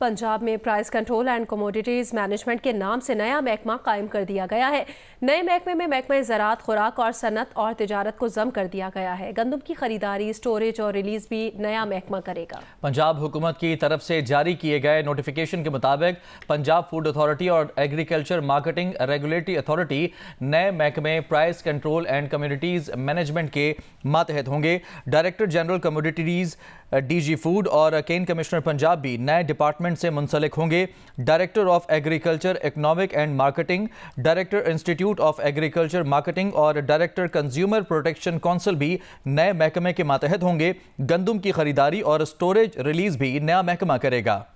पंजाब में price control and commodities management के नाम से नया महकमा कायम कर दिया गया है नए महकमे में महकमे ज़रात खुराक और सनत और तजारत को जम कर दिया गया है गंदम की खरीदारी स्टोरेज और रिलीज भी नया महकमा करेगा पंजाब हुकूमत की तरफ से जारी किए गए नोटिफिकेशन के मुताबिक पंजाब फूड अथॉरिटी और एग्रीकल्चर मार्केटिंग रेगुलेटरी अथॉरिटी नए महकमे price control and communities management के मातहत होंगे director general communities DG food और केन कमिश्नर पंजाब भी नए डिपार्टमेंट से मुंसलिक होंगे director of agriculture economic and marketing director institute of agriculture marketing और डायरेक्टर कंज्यूमर प्रोटेक्शन काउंसिल भी नए महकमे के मातहत होंगे गंदम की खरीदारी और स्टोरेज रिलीज भी नया महकमा करेगा